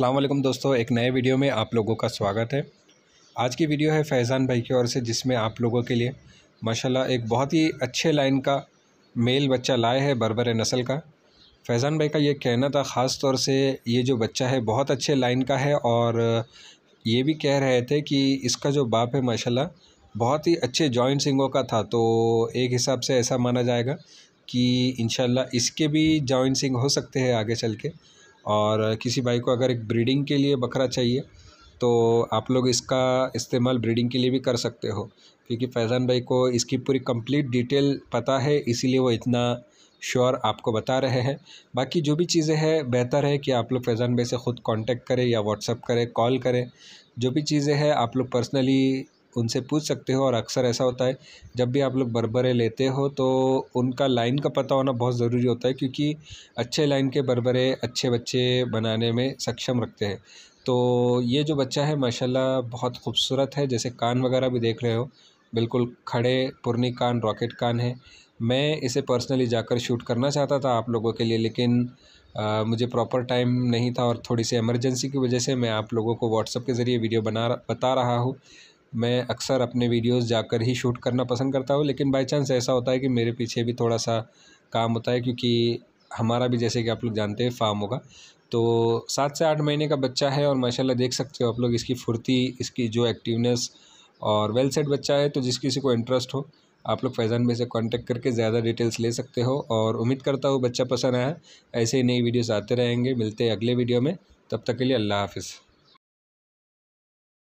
अल्लाम दोस्तों एक नए वीडियो में आप लोगों का स्वागत है आज की वीडियो है फैज़ान भाई की ओर से जिसमें आप लोगों के लिए माशाल्लाह एक बहुत ही अच्छे लाइन का मेल बच्चा लाए है बरबर नस्ल का फैज़ान भाई का ये कहना था ख़ास तौर से ये जो बच्चा है बहुत अच्छे लाइन का है और ये भी कह रहे थे कि इसका जो बाप है माशाल्लाह बहुत ही अच्छे जॉइंट सिंगों का था तो एक हिसाब से ऐसा माना जाएगा कि इन इसके भी जॉइंट सिंग हो सकते हैं आगे चल के और किसी भाई को अगर एक ब्रीडिंग के लिए बकरा चाहिए तो आप लोग इसका इस्तेमाल ब्रीडिंग के लिए भी कर सकते हो क्योंकि फैज़ान भाई को इसकी पूरी कंप्लीट डिटेल पता है इसीलिए वो इतना श्योर आपको बता रहे हैं बाकी जो भी चीज़ें हैं बेहतर है कि आप लोग फैज़ान भाई से ख़ुद कांटेक्ट करें या व्हाट्सअप करें कॉल करें जो भी चीज़ें हैं आप लोग पर्सनली उनसे पूछ सकते हो और अक्सर ऐसा होता है जब भी आप लोग बर्बरे लेते हो तो उनका लाइन का पता होना बहुत ज़रूरी होता है क्योंकि अच्छे लाइन के बर्बरे अच्छे बच्चे बनाने में सक्षम रखते हैं तो ये जो बच्चा है माशाल्लाह बहुत खूबसूरत है जैसे कान वगैरह भी देख रहे हो बिल्कुल खड़े पुरनी कान रॉकेट कान है मैं इसे पर्सनली जाकर शूट करना चाहता था आप लोगों के लिए लेकिन आ, मुझे प्रॉपर टाइम नहीं था और थोड़ी सी इमरजेंसी की वजह से मैं आप लोगों को व्हाट्सअप के ज़रिए वीडियो बना बता रहा हूँ मैं अक्सर अपने वीडियोस जाकर ही शूट करना पसंद करता हूँ लेकिन बाई चांस ऐसा होता है कि मेरे पीछे भी थोड़ा सा काम होता है क्योंकि हमारा भी जैसे कि आप लोग जानते हैं फार्म होगा तो सात से आठ महीने का बच्चा है और माशाल्लाह देख सकते हो आप लोग इसकी फुर्ती इसकी जो एक्टिवनेस और वेल सेट बच्चा है तो जिस किसी को इंटरेस्ट हो आप लोग फैज़ान भाई से कांटेक्ट करके ज़्यादा डिटेल्स ले सकते हो और उम्मीद करता हूँ बच्चा पसंद आया ऐसे ही नई वीडियोस आते रहेंगे मिलते हैं अगले वीडियो में तब तक के लिए अल्लाह हाफिज़